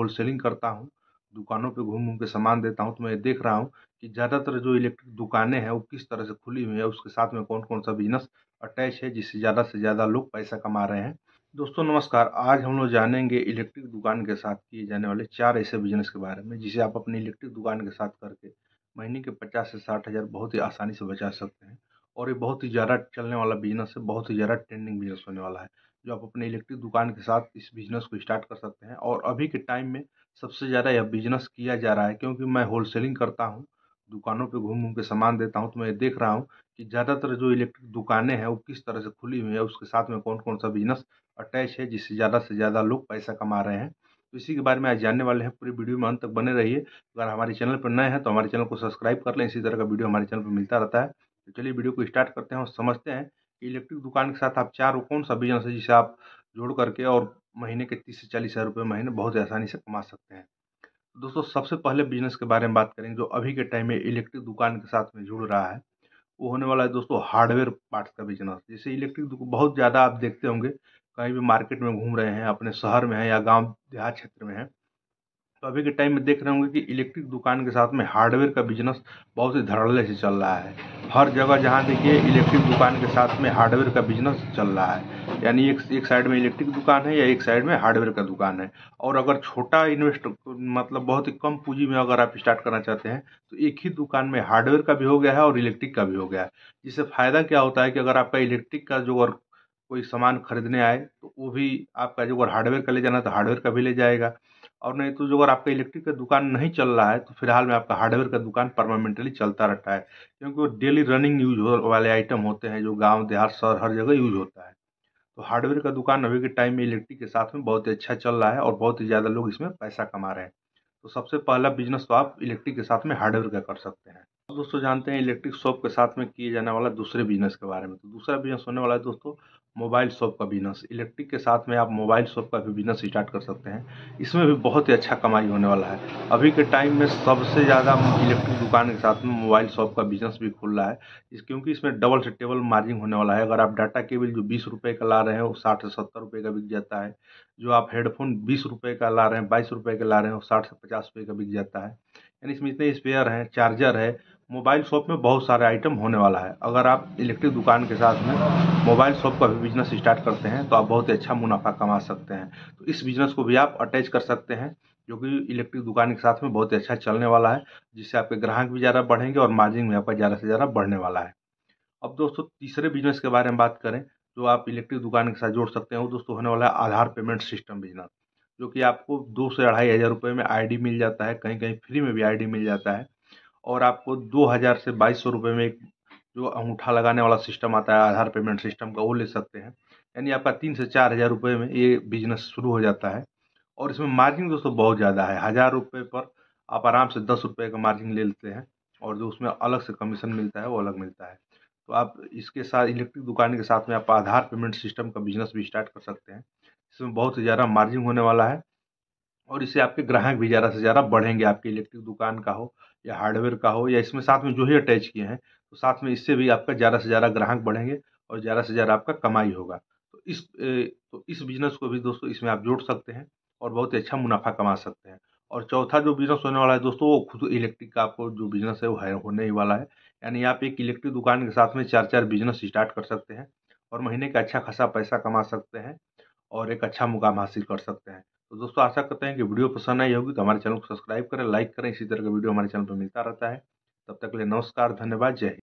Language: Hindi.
होलसेलिंग करता हूँ दुकानों पे घूम घूम के सामान देता हूँ तो मैं देख रहा हूँ कि ज़्यादातर जो इलेक्ट्रिक दुकानें हैं वो किस तरह से खुली हुई है उसके साथ में कौन कौन सा बिजनेस अटैच है जिससे ज़्यादा से ज़्यादा लोग पैसा कमा रहे हैं दोस्तों नमस्कार आज हम लोग जानेंगे इलेक्ट्रिक दुकान के साथ किए जाने वाले चार ऐसे बिजनेस के बारे में जिसे आप अपनी इलेक्ट्रिक दुकान के साथ करके महीने के पचास से साठ हज़ार बहुत ही आसानी से बचा सकते हैं और ये बहुत ही ज़्यादा चलने वाला बिजनेस है बहुत ही ज़्यादा ट्रेंडिंग बिजनेस होने वाला है जो आप अपने इलेक्ट्रिक दुकान के साथ इस बिज़नेस को स्टार्ट कर सकते हैं और अभी के टाइम में सबसे ज़्यादा यह बिज़नेस किया जा रहा है क्योंकि मैं होलसेलिंग करता हूँ दुकानों पे घूम घूम के सामान देता हूँ तो मैं देख रहा हूँ कि ज़्यादातर जो इलेक्ट्रिक दुकानें हैं वो किस तरह से खुली हुई है उसके साथ में कौन कौन सा बिजनेस अटैच है जिससे ज़्यादा से ज़्यादा लोग पैसा कमा रहे हैं तो इसी के बारे में आज जानने वाले हैं पूरी वीडियो में अंत तक बने रहिए अगर हमारे चैनल पर नए हैं तो हमारे चैनल को सब्सक्राइब कर लें इसी तरह का वीडियो हमारे चैनल पर मिलता रहता है तो चलिए वीडियो को स्टार्ट करते हैं और समझते हैं इलेक्ट्रिक दुकान के साथ आप चार वो कौन सा बिजनेस है जिसे आप जोड़ करके और महीने के तीस से चालीस हज़ार रुपये महीने बहुत आसानी से कमा सकते हैं तो दोस्तों सबसे पहले बिजनेस के बारे में बात करेंगे जो अभी के टाइम में इलेक्ट्रिक दुकान के साथ में जुड़ रहा है वो होने वाला है दोस्तों हार्डवेयर पार्ट्स का बिजनेस जैसे इलेक्ट्रिक बहुत ज़्यादा आप देखते होंगे कहीं भी मार्केट में घूम रहे हैं अपने शहर में हैं या गांव देहात क्षेत्र में हैं तो अभी के टाइम में देख रहे होंगे कि इलेक्ट्रिक दुकान के साथ में हार्डवेयर का बिजनेस बहुत ही धड़ल्ले से चल रहा है हर जगह जहाँ देखिए इलेक्ट्रिक दुकान के साथ में हार्डवेयर का बिजनेस चल रहा है यानी एक एक साइड में इलेक्ट्रिक दुकान है या एक साइड में हार्डवेयर का दुकान है और अगर छोटा इन्वेस्ट मतलब बहुत ही कम पूंजी में अगर आप स्टार्ट करना चाहते हैं तो एक ही दुकान में हार्डवेयर का भी हो गया है और इलेक्ट्रिक का भी हो गया है जिससे फ़ायदा क्या होता है कि अगर आपका इलेक्ट्रिक का जो कोई सामान खरीदने आए तो वो भी आपका जो अगर हार्डवेयर का ले जाना तो हार्डवेयर का भी ले जाएगा और नहीं तो जो अगर आपका इलेक्ट्रिक का दुकान नहीं चल रहा है तो फिलहाल में आपका हार्डवेयर का दुकान परमानेंटली चलता रहता है क्योंकि वो डेली रनिंग यूज वाले आइटम होते हैं जो गाँव देहात शहर हर जगह यूज होता है तो हार्डवेयर का दुकान अभी के टाइम में इलेक्ट्रिक के साथ में बहुत ही अच्छा चल रहा है और बहुत ही ज़्यादा लोग इसमें पैसा कमा रहे हैं तो सबसे पहला बिजनेस तो आप इलेक्ट्रिक के साथ में हार्डवेयर का कर सकते हैं तो दोस्तों जानते हैं इलेक्ट्रिक शॉप के साथ में किए जाने वाला दूसरे बिजनेस के बारे में तो दूसरा बिजनेस होने वाला है दोस्तों मोबाइल शॉप का बिजनेस इलेक्ट्रिक के साथ में आप मोबाइल शॉप का भी बिजनेस स्टार्ट कर सकते हैं इसमें भी बहुत ही अच्छा कमाई होने वाला है अभी के टाइम में सबसे ज़्यादा इलेक्ट्रिक दुकान के साथ में मोबाइल शॉप का बिजनेस भी खुल रहा है इस क्योंकि इसमें डबल से टेबल मार्जिन होने वाला है अगर आप डाटा केबल जो बीस रुपये का ला रहे हैं वो साठ से सत्तर रुपये का बिक जाता है जो आप हेडफोन बीस रुपये का ला रहे हैं बाईस रुपये का ला रहे हैं वो साठ से पचास रुपये का बिक जाता है यानी इसमें इतने स्पेयर हैं चार्जर है मोबाइल शॉप में बहुत सारे आइटम होने वाला है अगर आप इलेक्ट्रिक दुकान के साथ में मोबाइल शॉप का भी बिजनेस स्टार्ट करते हैं तो आप बहुत ही अच्छा मुनाफा कमा सकते हैं तो इस बिजनेस को भी आप अटैच कर सकते हैं जो कि इलेक्ट्रिक दुकान के साथ में बहुत ही अच्छा चलने वाला है जिससे आपके ग्राहक भी ज़्यादा बढ़ेंगे और मार्जिन भी आपका ज़्यादा से ज़्यादा बढ़ने वाला है अब दोस्तों तीसरे बिजनेस के बारे में बात करें जो आप इलेक्ट्रिक दुकान के साथ जोड़ सकते हैं वो दोस्तों होने वाला है आधार पेमेंट सिस्टम बिजनेस जो कि आपको दो से अढ़ाई हज़ार रुपये में आईडी मिल जाता है कहीं कहीं फ्री में भी आईडी मिल जाता है और आपको दो हज़ार से बाईस सौ रुपये में एक जो अंगूठा लगाने वाला सिस्टम आता है आधार पेमेंट सिस्टम का वो ले सकते हैं यानी आपका तीन से चार हज़ार रुपये में ये बिजनेस शुरू हो जाता है और इसमें मार्जिन दोस्तों बहुत ज़्यादा है हज़ार रुपये पर आप आराम से दस रुपये का मार्जिन ले लेते हैं और जो उसमें अलग से कमीशन मिलता है वो अलग मिलता है तो आप इसके साथ इलेक्ट्रिक दुकान के साथ में आप आधार पेमेंट सिस्टम का बिजनेस भी स्टार्ट कर सकते हैं इसमें बहुत ही ज़्यादा मार्जिन होने वाला है और इससे आपके ग्राहक भी ज़्यादा से ज़्यादा बढ़ेंगे आपकी इलेक्ट्रिक दुकान का हो या हार्डवेयर का हो या इसमें साथ में जो ही अटैच किए हैं तो साथ में इससे भी आपका ज़्यादा से ज़्यादा ग्राहक बढ़ेंगे और ज़्यादा से ज़्यादा आपका कमाई होगा तो इस तो इस बिज़नेस को भी दोस्तों इसमें आप जोड़ सकते हैं और बहुत ही अच्छा मुनाफा कमा सकते हैं और चौथा जो बिज़नेस होने वाला है दोस्तों वो खुद इलेक्ट्रिक का आपको जो बिज़नेस है वो है होने ही वाला है यानी आप एक इलेक्ट्रिक दुकान के साथ में चार चार बिजनेस स्टार्ट कर सकते हैं और महीने का अच्छा खासा पैसा कमा सकते हैं और एक अच्छा मुकाम हासिल कर सकते हैं तो दोस्तों आशा करते हैं कि वीडियो पसंद आई होगी तो हमारे चैनल को सब्सक्राइब करें लाइक करें इसी तरह का वीडियो हमारे चैनल पर मिलता रहता है तब तक के लिए नमस्कार धन्यवाद जय